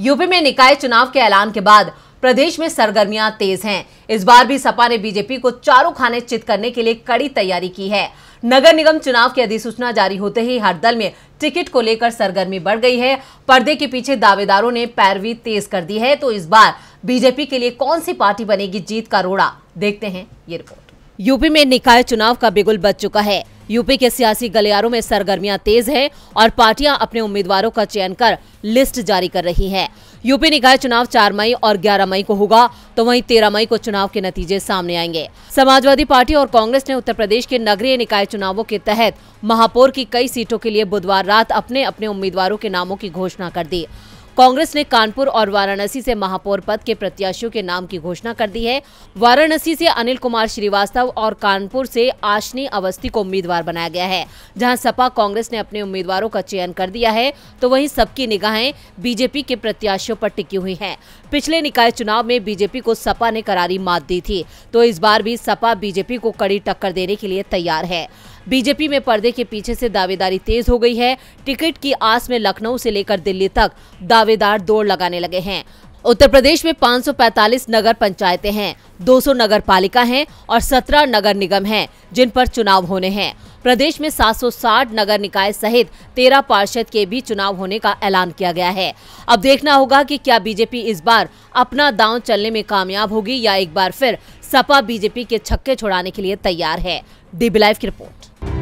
UP में निकाय चुनाव के ऐलान के बाद प्रदेश में सरगर्मियां तेज हैं इस बार भी सपा ने बीजेपी को चारों खाने चित करने के लिए कड़ी तैयारी की है नगर निगम चुनाव की अधिसूचना जारी होते ही हर दल में टिकट को लेकर सरगर्मी बढ़ गई है पर्दे के पीछे दावेदारों ने पैरवी तेज कर दी है तो इस बार बीजेपी के लिए कौन सी पार्टी बनेगी जीत का रोड़ा देखते हैं ये रिपोर्ट यूपी में निकाय चुनाव का बिगुल बच चुका है यूपी के सियासी गलियारों में सरगर्मियां तेज हैं और पार्टियां अपने उम्मीदवारों का चयन कर लिस्ट जारी कर रही हैं। यूपी निकाय चुनाव 4 मई और 11 मई को होगा तो वहीं 13 मई को चुनाव के नतीजे सामने आएंगे समाजवादी पार्टी और कांग्रेस ने उत्तर प्रदेश के नगरीय निकाय चुनावों के तहत महापौर की कई सीटों के लिए बुधवार रात अपने अपने उम्मीदवारों के नामों की घोषणा कर दी कांग्रेस ने कानपुर और वाराणसी से महापौर पद के प्रत्याशियों के नाम की घोषणा कर दी है वाराणसी से अनिल कुमार श्रीवास्तव और कानपुर से आशनी अवस्थी को उम्मीदवार बनाया गया है जहां सपा कांग्रेस ने अपने उम्मीदवारों का चयन कर दिया है तो वहीं सबकी निगाहें बीजेपी के प्रत्याशियों पर टिकी हुई है पिछले निकाय चुनाव में बीजेपी को सपा ने करारी मात दी थी तो इस बार भी सपा बीजेपी को कड़ी टक्कर देने के लिए तैयार है बीजेपी में पर्दे के पीछे से दावेदारी तेज हो गई है टिकट की आस में लखनऊ से लेकर दिल्ली तक दावेदार दौड़ लगाने लगे हैं उत्तर प्रदेश में 545 नगर पंचायतें हैं 200 नगर पालिका है और 17 नगर निगम हैं जिन पर चुनाव होने हैं प्रदेश में 760 नगर निकाय सहित 13 पार्षद के भी चुनाव होने का ऐलान किया गया है अब देखना होगा कि क्या बीजेपी इस बार अपना दांव चलने में कामयाब होगी या एक बार फिर सपा बीजेपी के छक्के छुड़ाने के लिए तैयार है डीबी लाइव की रिपोर्ट